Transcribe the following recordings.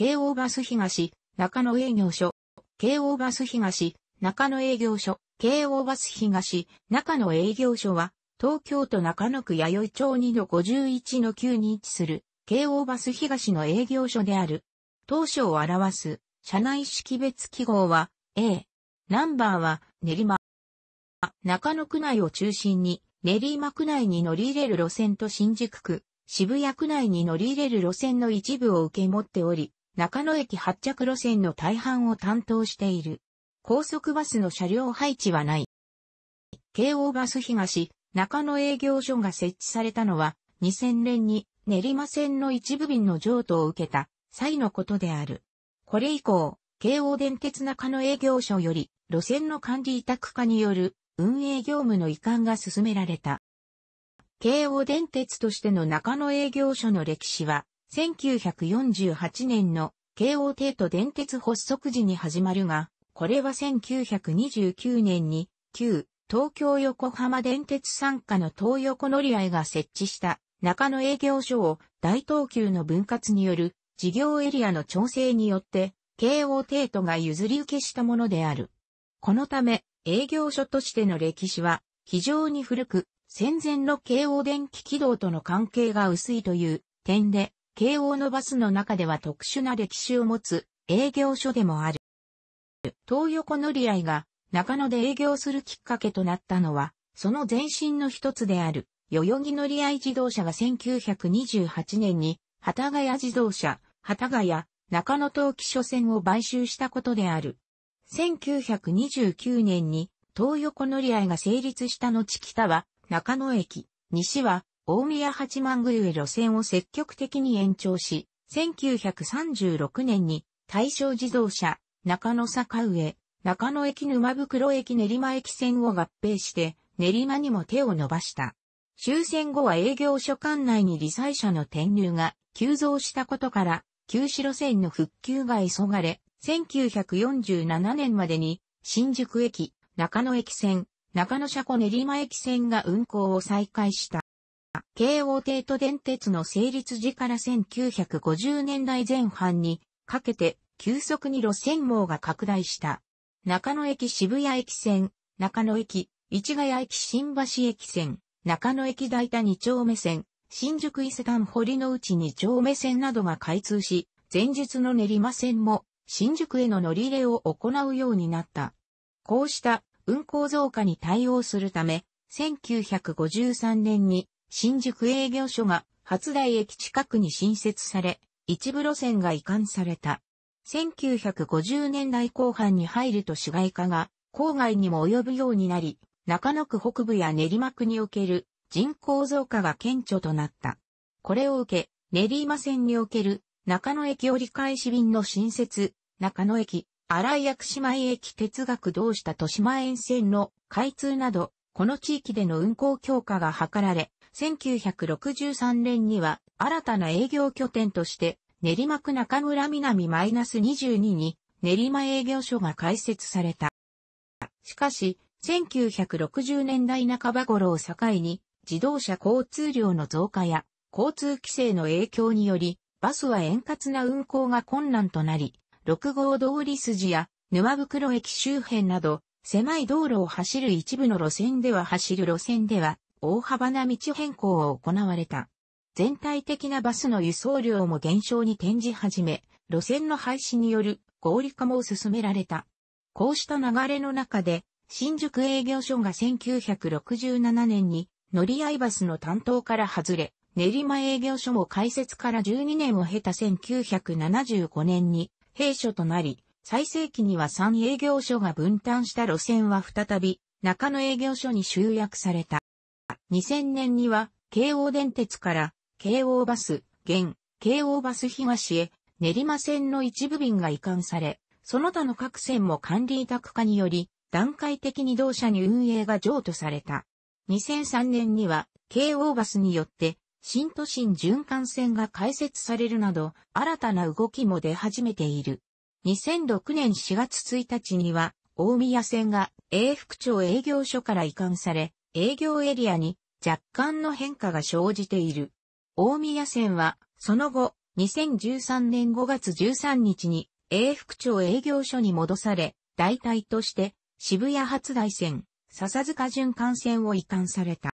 京王バス東、中野営業所、京王バス東、中野営業所、京王バス東、中野営業所は、東京都中野区弥生町2の51の9に位置する、京王バス東の営業所である。当初を表す、車内識別記号は、A。ナンバーは、練馬。中野区内を中心に、練馬区内に乗り入れる路線と新宿区、渋谷区内に乗り入れる路線の一部を受け持っており、中野駅発着路線の大半を担当している。高速バスの車両配置はない。京王バス東、中野営業所が設置されたのは、2000年に練馬線の一部便の譲渡を受けた際のことである。これ以降、京王電鉄中野営業所より、路線の管理委託化による運営業務の移管が進められた。京王電鉄としての中野営業所の歴史は、1948年の京王帝都電鉄発足時に始まるが、これは1929年に、旧東京横浜電鉄参加の東横乗り合いが設置した中野営業所を大東急の分割による事業エリアの調整によって、京王帝都が譲り受けしたものである。このため、営業所としての歴史は非常に古く、戦前の京王電気軌道との関係が薄いという点で、京王のバスの中では特殊な歴史を持つ営業所でもある。東横乗り合いが中野で営業するきっかけとなったのは、その前身の一つである、代々木乗り合い自動車が1928年に、幡ヶ谷自動車、幡ヶ谷、中野東汽所線を買収したことである。1929年に、東横乗り合いが成立した後北は、中野駅、西は、大宮八幡宮へ路線を積極的に延長し、1936年に大正自動車、中野坂上、中野駅沼袋駅練馬駅線を合併して練馬にも手を伸ばした。終戦後は営業所管内に理災者の転入が急増したことから、旧市路線の復旧が急がれ、1947年までに新宿駅、中野駅線、中野車庫練馬駅線が運行を再開した。京王帝都電鉄の成立時から1950年代前半にかけて、急速に路線網が拡大した。中野駅渋谷駅線、中野駅、市ヶ谷駅新橋駅線、中野駅大田二丁目線、新宿伊勢丹堀の内二丁目線などが開通し、前述の練馬線も新宿への乗り入れを行うようになった。こうした運行増加に対応するため、1953年に新宿営業所が初台駅近くに新設され、一部路線が移管された。1950年代後半に入ると市街化が郊外にも及ぶようになり、中野区北部や練馬区における人口増加が顕著となった。これを受け、練馬線における中野駅折り返し便の新設、中野駅、荒井薬師前駅哲学同した豊島沿線の開通など、この地域での運行強化が図られ、1963年には新たな営業拠点として練馬区中村南 -22 に練馬営業所が開設された。しかし、1960年代半ば頃を境に自動車交通量の増加や交通規制の影響によりバスは円滑な運行が困難となり、6号通り筋や沼袋駅周辺など、狭い道路を走る一部の路線では走る路線では、大幅な道変更を行われた。全体的なバスの輸送量も減少に転じ始め、路線の廃止による合理化も進められた。こうした流れの中で、新宿営業所が1967年に乗り合いバスの担当から外れ、練馬営業所も開設から12年を経た1975年に閉所となり、最盛期には3営業所が分担した路線は再び中野営業所に集約された。2000年には、京王電鉄から、京王バス、現、京王バス東へ、練馬線の一部便が移管され、その他の各線も管理委託化により、段階的に同社に運営が譲渡された。2003年には、京王バスによって、新都心循環線が開設されるなど、新たな動きも出始めている。2006年4月1日には、大宮線が永福町営業所から移管され、営業エリアに若干の変化が生じている。大宮線は、その後、2013年5月13日に永福町営業所に戻され、代替として渋谷発大線、笹塚循環線を移管された。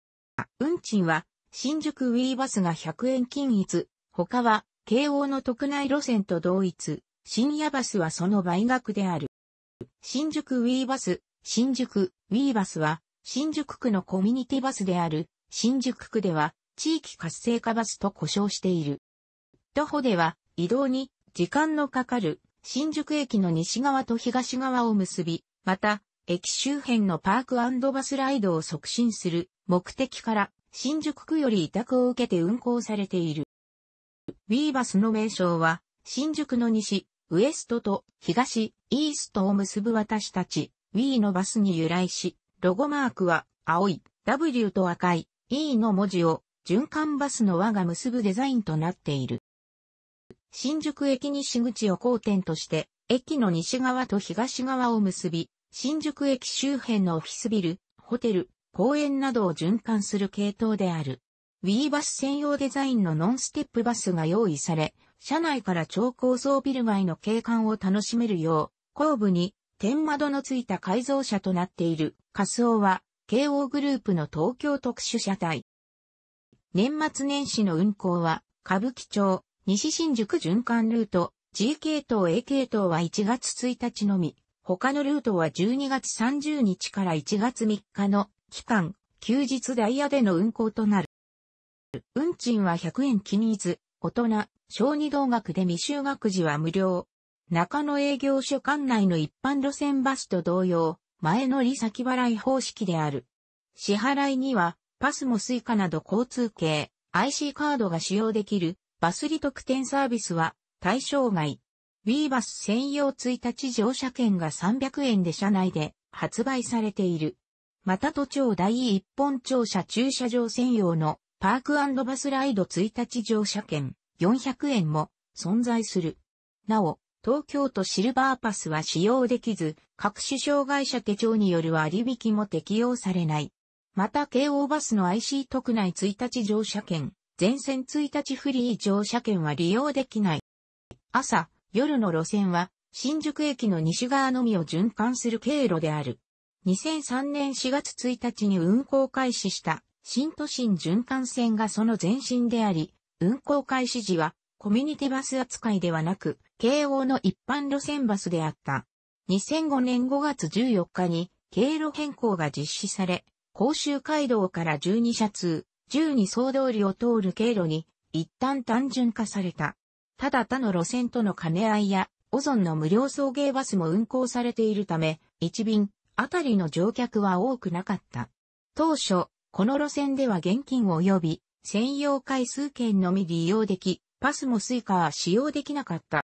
運賃は新宿ウィーバスが100円均一、他は慶応の特内路線と同一、深夜バスはその倍額である。新宿ウィーバス、新宿ウィーバスは新宿区のコミュニティバスである、新宿区では、地域活性化バスと呼称している。徒歩では、移動に時間のかかる新宿駅の西側と東側を結び、また、駅周辺のパークバスライドを促進する目的から新宿区より委託を受けて運行されている。ウィーバスの名称は、新宿の西、ウエストと東、イーストを結ぶ私たち、ウィーのバスに由来し、ロゴマークは、青い、W と赤い、E の文字を、循環バスの輪が結ぶデザインとなっている。新宿駅西口を交点として、駅の西側と東側を結び、新宿駅周辺のオフィスビル、ホテル、公園などを循環する系統である。ウィーバス専用デザインのノンステップバスが用意され、車内から超高層ビル街の景観を楽しめるよう、後部に天窓のついた改造車となっているカスオは、慶応グループの東京特殊車体。年末年始の運行は、歌舞伎町、西新宿循環ルート、G 系統 A 系統は1月1日のみ、他のルートは12月30日から1月3日の期間、休日ダイヤでの運行となる。運賃は100円気に入ず、大人、小児同学で未就学児は無料。中野営業所管内の一般路線バスと同様、前乗り先払い方式である。支払いには、パスもスイカなど交通系、IC カードが使用できる、バス利特典サービスは対象外。B バス専用1日乗車券が300円で車内で発売されている。また都庁第一本庁舎駐車場専用のパークバスライド1日乗車券400円も存在する。なお、東京都シルバーパスは使用できず、各種障害者手帳による割引も適用されない。また、京王バスの IC 特内1日乗車券、全線1日フリー乗車券は利用できない。朝、夜の路線は、新宿駅の西側のみを循環する経路である。2003年4月1日に運行開始した新都心循環線がその前身であり、運行開始時はコミュニティバス扱いではなく、慶応の一般路線バスであった。2005年5月14日に経路変更が実施され、甲州街道から12車通、12総通りを通る経路に一旦単純化された。ただ他の路線との兼ね合いや、オゾンの無料送迎バスも運行されているため、1便あたりの乗客は多くなかった。当初、この路線では現金及び専用回数券のみ利用でき、パスもスイカは使用できなかった。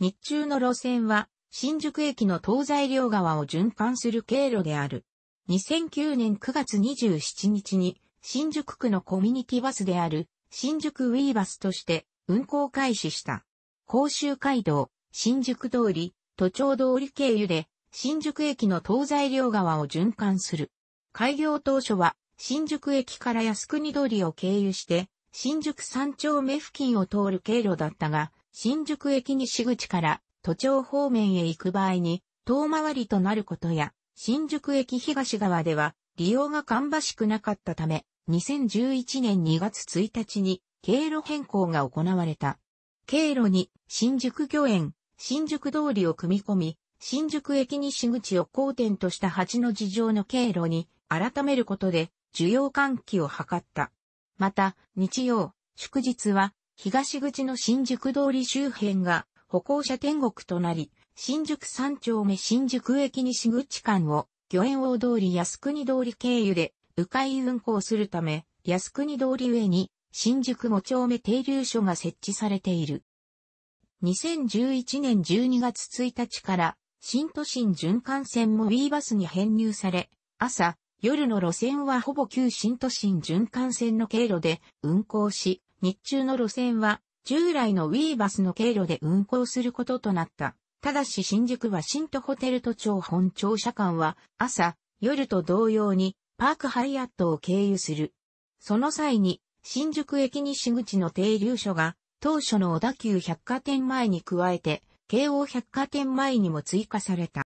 日中の路線は、新宿駅の東西両側を循環する経路である。2009年9月27日に、新宿区のコミュニティバスである、新宿ウィーバスとして運行開始した。甲州街道、新宿通り、都庁通り経由で、新宿駅の東西両側を循環する。開業当初は、新宿駅から靖国通りを経由して、新宿三丁目付近を通る経路だったが、新宿駅西口から都庁方面へ行く場合に、遠回りとなることや、新宿駅東側では利用が芳しくなかったため、2011年2月1日に経路変更が行われた。経路に新宿御苑、新宿通りを組み込み、新宿駅西口を交点とした8の事情の経路に改めることで需要喚起を図った。また、日曜、祝日は、東口の新宿通り周辺が歩行者天国となり、新宿三丁目新宿駅西口間を、御苑大通り靖国通り経由で、迂回運行するため、靖国通り上に、新宿5丁目停留所が設置されている。2011年12月1日から、新都心循環線もウィーバスに編入され、朝、夜の路線はほぼ旧新都心循環線の経路で運行し、日中の路線は従来のウィーバスの経路で運行することとなった。ただし新宿は新都ホテル都庁本庁舎間は朝、夜と同様にパークハイアットを経由する。その際に新宿駅西口の停留所が当初の小田急百貨店前に加えて京王百貨店前にも追加された。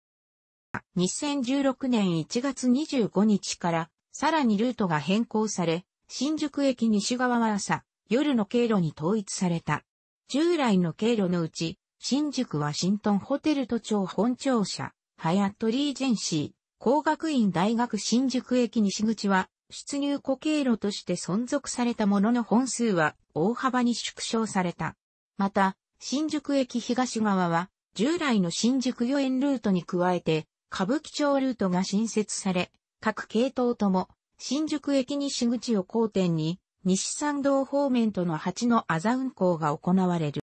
2016年1月25日からさらにルートが変更され、新宿駅西側は朝、夜の経路に統一された。従来の経路のうち、新宿ワシントンホテル都庁本庁舎、ハヤットリージェンシー、工学院大学新宿駅西口は、出入庫経路として存続されたものの本数は大幅に縮小された。また、新宿駅東側は、従来の新宿予園ルートに加えて、歌舞伎町ルートが新設され、各系統とも、新宿駅西口を交点に、西参道方面との八のあざ運行が行われる。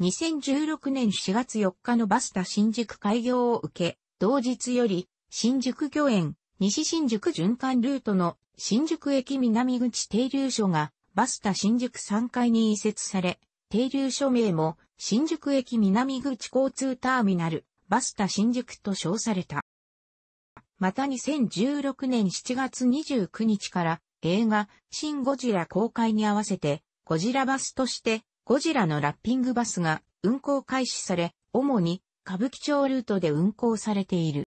2016年4月4日のバスタ新宿開業を受け、同日より、新宿御苑、西新宿循環ルートの新宿駅南口停留所が、バスタ新宿3階に移設され、停留所名も、新宿駅南口交通ターミナル、バスタ新宿と称された。また2016年7月29日から映画、シン・ゴジラ公開に合わせて、ゴジラバスとして、ゴジラのラッピングバスが運行開始され、主に歌舞伎町ルートで運行されている。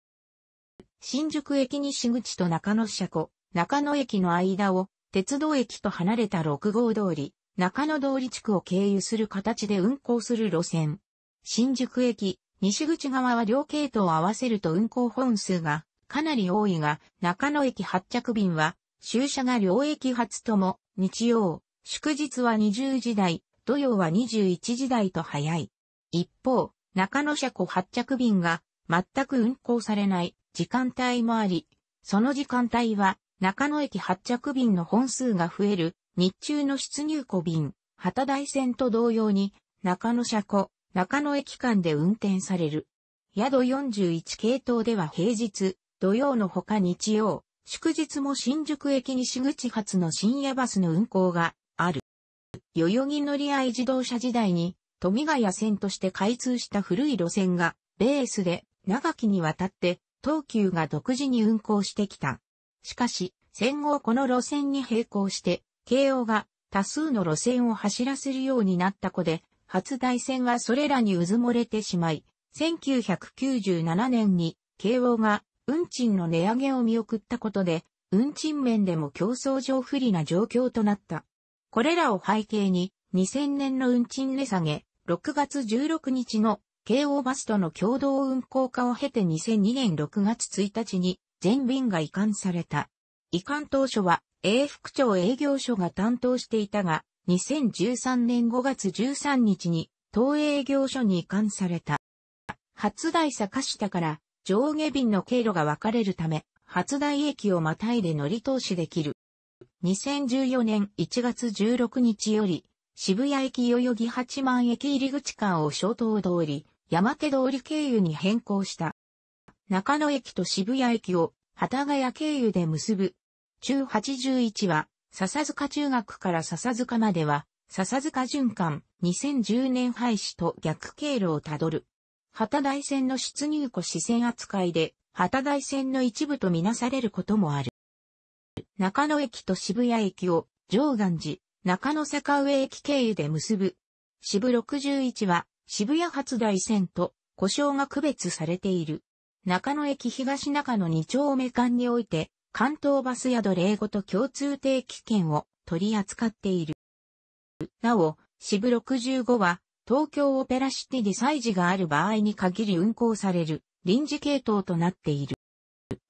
新宿駅西口と中野車庫、中野駅の間を鉄道駅と離れた6号通り、中野通り地区を経由する形で運行する路線。新宿駅、西口側は両系統を合わせると運行本数がかなり多いが、中野駅発着便は、終車が両駅発とも、日曜、祝日は20時台、土曜は21時台と早い。一方、中野車庫発着便が全く運行されない時間帯もあり、その時間帯は中野駅発着便の本数が増える日中の出入庫便、旗台線と同様に中野車庫、中野駅間で運転される。宿41系統では平日、土曜のほか日曜、祝日も新宿駅西口発の深夜バスの運行がある。代々木乗り合い自動車時代に、富ヶ谷線として開通した古い路線が、ベースで、長きにわたって、東急が独自に運行してきた。しかし、戦後この路線に並行して、京王が多数の路線を走らせるようになった子で、初大戦はそれらに渦漏もれてしまい、1997年に慶応が運賃の値上げを見送ったことで、運賃面でも競争上不利な状況となった。これらを背景に、2000年の運賃値下げ、6月16日の京王バスとの共同運行化を経て2002年6月1日に全便が移管された。移管当初は、永副町営業所が担当していたが、2013年5月13日に東営業所に移管された。初台坂下から上下便の経路が分かれるため、初台駅をまたいで乗り通しできる。2014年1月16日より、渋谷駅代々木八幡駅入口間を小東通り、山手通り経由に変更した。中野駅と渋谷駅を、幡ヶ谷経由で結ぶ。中81は、笹塚中学から笹塚までは、笹塚循環、2010年廃止と逆経路をたどる。旗台線の出入庫視線扱いで、旗台線の一部とみなされることもある。中野駅と渋谷駅を上岸寺、中野坂上駅経由で結ぶ。渋61は渋谷発台線と故障が区別されている。中野駅東中野2丁目間において関東バス宿例語と共通定期券を取り扱っている。なお、支部65は、東京オペラシティで祭事がある場合に限り運行される臨時系統となっている。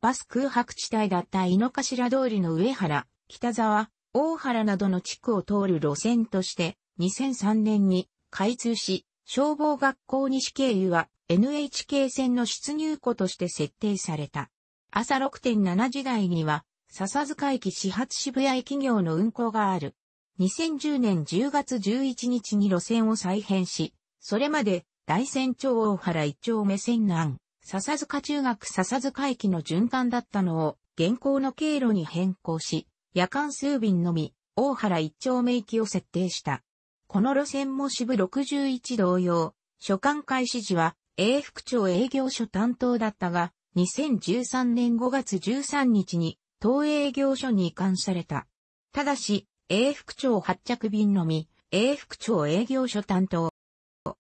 バス空白地帯だった井の頭通りの上原、北沢、大原などの地区を通る路線として、2003年に開通し、消防学校西経由は NHK 線の出入庫として設定された。朝6.7時台には、笹塚駅始発渋谷駅業の運行がある。2010年10月11日に路線を再編し、それまで大仙町大原一丁目線南、笹塚中学笹塚駅の循環だったのを現行の経路に変更し、夜間数便のみ大原一丁目駅を設定した。この路線も支部61同様、所管開始時は永福町営業所担当だったが、2013年5月13日に東営業所に移管された。ただし、永福町発着便のみ、永福町営業所担当。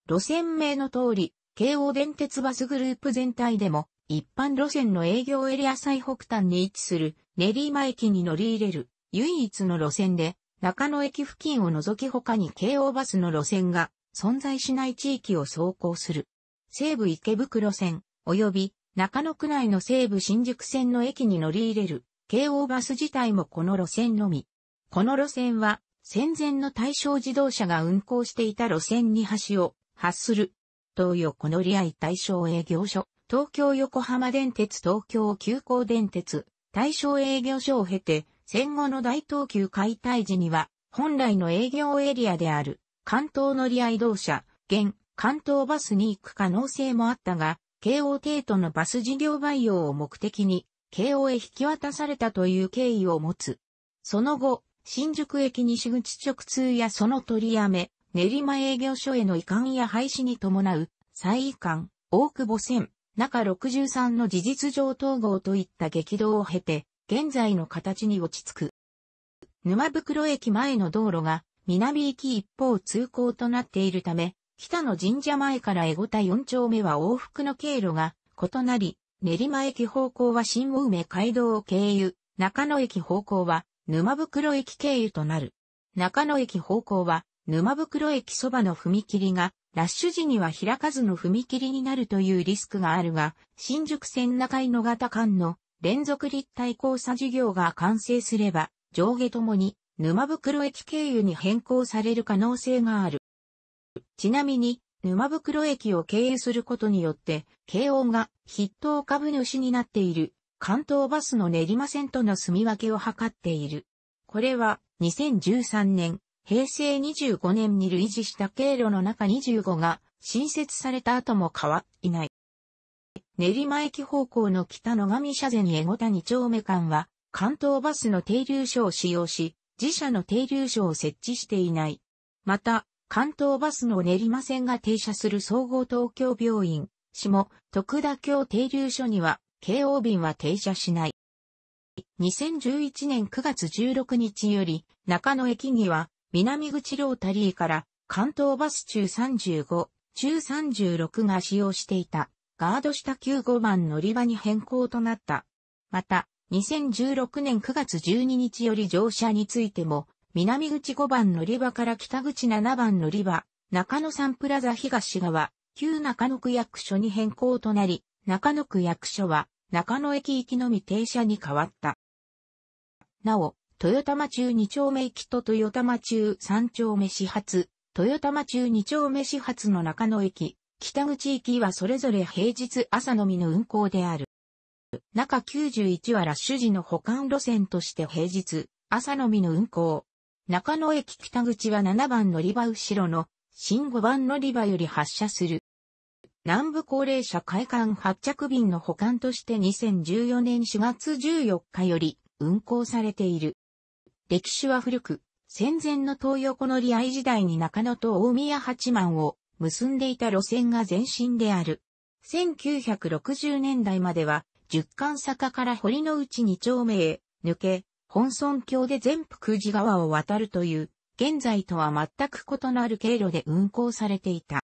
路線名の通り、京王電鉄バスグループ全体でも、一般路線の営業エリア最北端に位置する練馬駅に乗り入れる唯一の路線で、中野駅付近を除き他に京王バスの路線が存在しない地域を走行する。西武池袋線、及び中野区内の西武新宿線の駅に乗り入れる、京王バス自体もこの路線のみ。この路線は、戦前の対象自動車が運行していた路線に橋を発する。東横乗り合い対象営業所、東京横浜電鉄東京急行電鉄、対象営業所を経て、戦後の大東急解体時には、本来の営業エリアである、関東乗り合い同社、現、関東バスに行く可能性もあったが、京王帝都のバス事業培養を目的に、京王へ引き渡されたという経緯を持つ。その後、新宿駅西口直通やその取りやめ、練馬営業所への移管や廃止に伴う、再移管、大久保線、中63の事実上統合といった激動を経て、現在の形に落ち着く。沼袋駅前の道路が南行き一方通行となっているため、北の神社前から江古田4丁目は往復の経路が異なり、練馬駅方向は新青梅街道を経由、中野駅方向は沼袋駅経由となる。中野駅方向は沼袋駅そばの踏切が、ラッシュ時には開かずの踏切になるというリスクがあるが、新宿線中井野型間の連続立体交差事業が完成すれば、上下ともに沼袋駅経由に変更される可能性がある。ちなみに、沼袋駅を経営することによって、京王が筆頭株主になっている関東バスの練馬線との住み分けを図っている。これは2013年、平成25年に類似した経路の中25が新設された後も変わっていない。練馬駅方向の北野上車線江五谷丁目間は関東バスの停留所を使用し、自社の停留所を設置していない。また、関東バスの練馬線が停車する総合東京病院、下、徳田京停留所には、京王便は停車しない。2011年9月16日より、中野駅には、南口ロータリーから、関東バス中35、中36が使用していた、ガード下95番乗り場に変更となった。また、2016年9月12日より乗車についても、南口5番乗り場から北口7番乗り場、中野サンプラザ東側、旧中野区役所に変更となり、中野区役所は中野駅行きのみ停車に変わった。なお、豊玉中2丁目行きと豊玉中3丁目始発、豊玉中2丁目始発の中野駅、北口行きはそれぞれ平日朝のみの運行である。中91はラッシュ時の保管路線として平日、朝のみの運行。中野駅北口は7番乗り場後ろの新5番乗り場より発車する。南部高齢者会館発着便の保管として2014年4月14日より運行されている。歴史は古く、戦前の東横乗り合い時代に中野と大宮八幡を結んでいた路線が前身である。1960年代までは、十貫坂から堀の内2丁目へ抜け、本村橋で全福寺川を渡るという、現在とは全く異なる経路で運行されていた。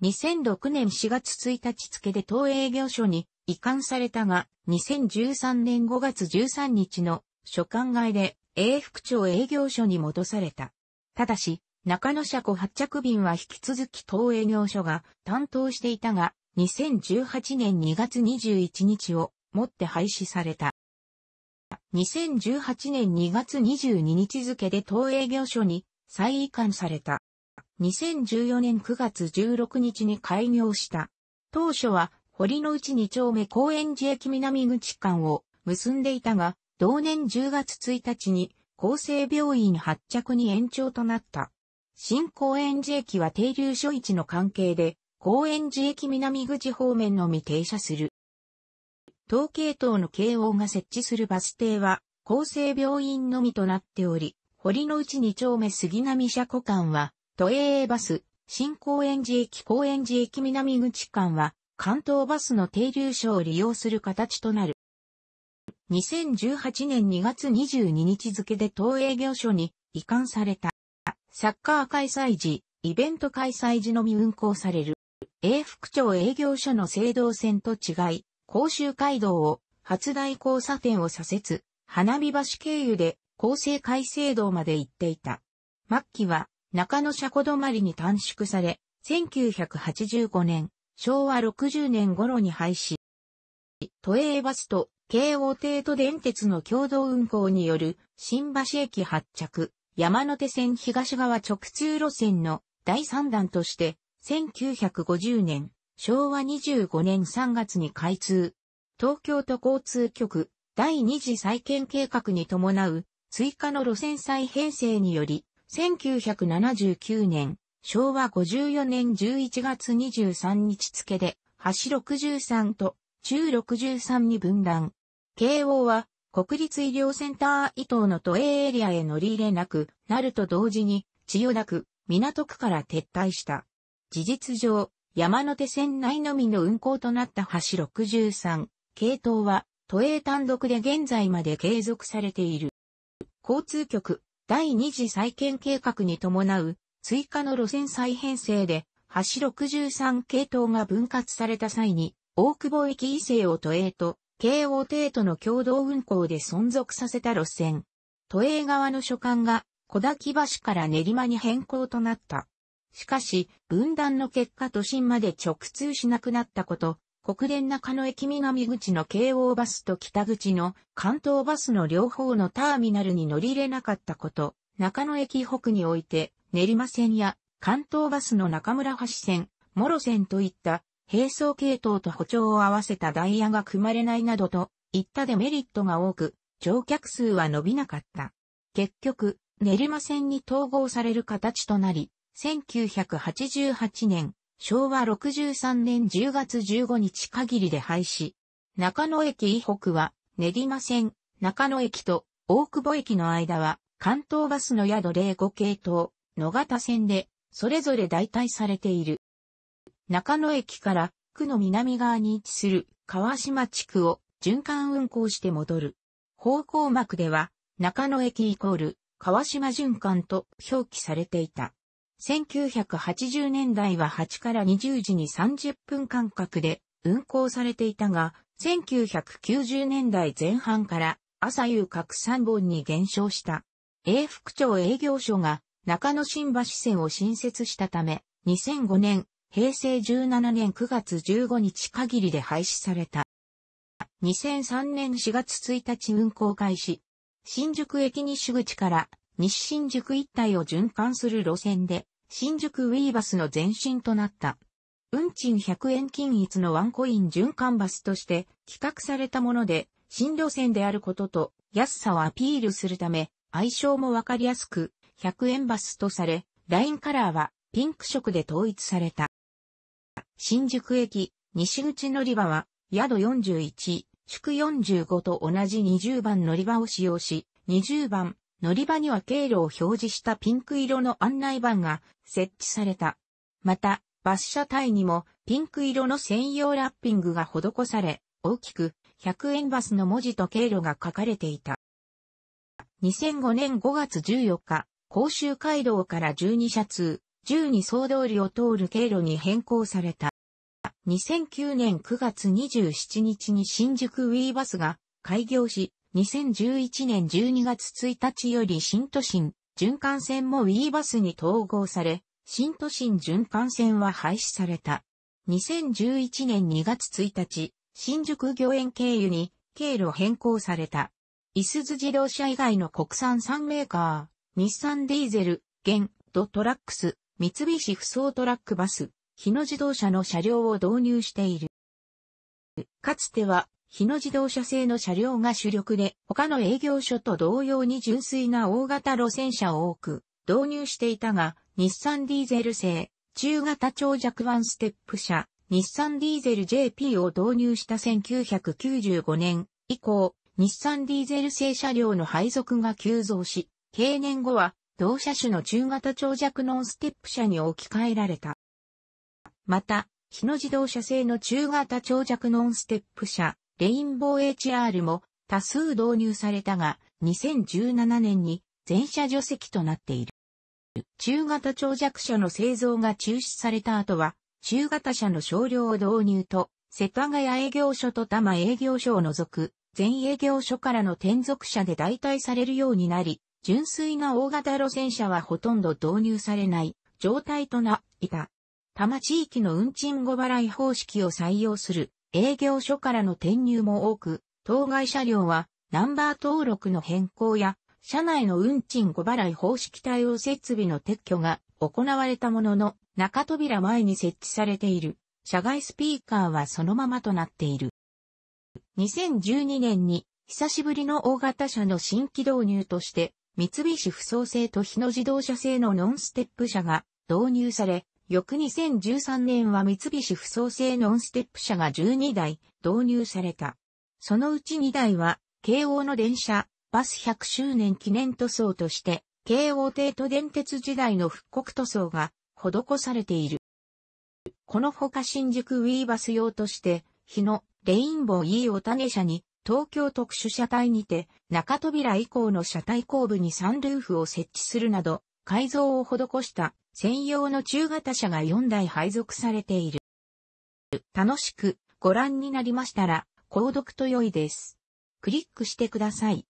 2006年4月1日付で東営業所に移管されたが、2013年5月13日の所管外で永福町営業所に戻された。ただし、中野車庫発着便は引き続き東営業所が担当していたが、2018年2月21日をもって廃止された。2018年2月22日付で東映業所に再移管された。2014年9月16日に開業した。当初は堀の内2丁目公園寺駅南口間を結んでいたが、同年10月1日に厚生病院発着に延長となった。新公園寺駅は停留所位置の関係で、公園寺駅南口方面のみ停車する。東計等の慶応が設置するバス停は、厚生病院のみとなっており、堀の内2丁目杉並車庫間は、都営バス、新高円寺駅高円寺駅南口間は、関東バスの停留所を利用する形となる。2018年2月22日付で東営業所に移管された。サッカー開催時、イベント開催時のみ運行される。永福町営業所の制動線と違い、甲州街道を初台交差点を左折、花火橋経由で厚生改正道まで行っていた。末期は中野車庫止まりに短縮され、1985年、昭和60年頃に廃止。都営バスと京王帝都電鉄の共同運行による新橋駅発着、山手線東側直通路線の第3弾として、1950年、昭和25年3月に開通。東京都交通局第二次再建計画に伴う追加の路線再編成により、1979年、昭和54年11月23日付で、橋63と中63に分断。慶応は、国立医療センター伊東の都営エリアへ乗り入れなくなると同時に、千代田区、港区から撤退した。事実上、山手線内のみの運行となった橋63系統は都営単独で現在まで継続されている。交通局第二次再建計画に伴う追加の路線再編成で橋63系統が分割された際に大久保駅伊勢を都営と京王帝都の共同運行で存続させた路線。都営側の所管が小滝橋から練馬に変更となった。しかし、分断の結果都心まで直通しなくなったこと、国連中野駅南口の京王バスと北口の関東バスの両方のターミナルに乗り入れなかったこと、中野駅北において練馬線や関東バスの中村橋線、諸線といった並走系統と歩調を合わせたダイヤが組まれないなどといったデメリットが多く、乗客数は伸びなかった。結局、練馬線に統合される形となり、1988年、昭和63年10月15日限りで廃止。中野駅以北は、練馬線、中野駅と大久保駅の間は、関東バスの宿05系統、野方線で、それぞれ代替されている。中野駅から区の南側に位置する川島地区を循環運行して戻る。方向幕では、中野駅イコール川島循環と表記されていた。1980年代は8から20時に30分間隔で運行されていたが、1990年代前半から朝夕各3本に減少した。永福町営業所が中野新橋線を新設したため、2005年、平成17年9月15日限りで廃止された。2003年4月1日運行開始。新宿駅西口から西新宿一帯を循環する路線で、新宿ウィーバスの前身となった。運賃100円均一のワンコイン循環バスとして企画されたもので、新路線であることと安さをアピールするため、愛称もわかりやすく、100円バスとされ、ラインカラーはピンク色で統一された。新宿駅、西口乗り場は、宿41、宿45と同じ20番乗り場を使用し、20番、乗り場には経路を表示したピンク色の案内板が設置された。また、バス車体にもピンク色の専用ラッピングが施され、大きく100円バスの文字と経路が書かれていた。2005年5月14日、甲州街道から12車通、12総通りを通る経路に変更された。2009年9月27日に新宿ウィーバスが開業し、2011年12月1日より新都心循環線も WE バスに統合され、新都心循環線は廃止された。2011年2月1日、新宿御苑経由に経路変更された。いすゞ自動車以外の国産3メーカー、日産ディーゼル、ゲン、ドトラックス、三菱不走トラックバス、日野自動車の車両を導入している。かつては日野自動車製の車両が主力で、他の営業所と同様に純粋な大型路線車を多く導入していたが、日産ディーゼル製、中型長尺ワンステップ車、日産ディーゼル JP を導入した1995年以降、日産ディーゼル製車両の配属が急増し、経年後は同車種の中型長尺ノンステップ車に置き換えられた。また、日野自動車製の中型長尺ノンステップ車、レインボー HR も多数導入されたが、2017年に全車除籍となっている。中型長尺車の製造が中止された後は、中型車の少量を導入と、世田谷営業所と多摩営業所を除く、全営業所からの転属車で代替されるようになり、純粋な大型路線車はほとんど導入されない状態となった。多摩地域の運賃後払い方式を採用する営業所からの転入も多く、当該車両はナンバー登録の変更や、車内の運賃5払い方式対応設備の撤去が行われたものの、中扉前に設置されている、車外スピーカーはそのままとなっている。2012年に、久しぶりの大型車の新規導入として、三菱不走製と日野自動車製のノンステップ車が導入され、翌2013年は三菱不創製ノンステップ車が12台導入された。そのうち2台は、慶応の電車、バス100周年記念塗装として、慶応帝都電鉄時代の復刻塗装が施されている。このほか新宿ウィーバス用として、日野、レインボー E お種車に、東京特殊車体にて、中扉以降の車体後部にサンルーフを設置するなど、改造を施した専用の中型車が4台配属されている。楽しくご覧になりましたら、購読と良いです。クリックしてください。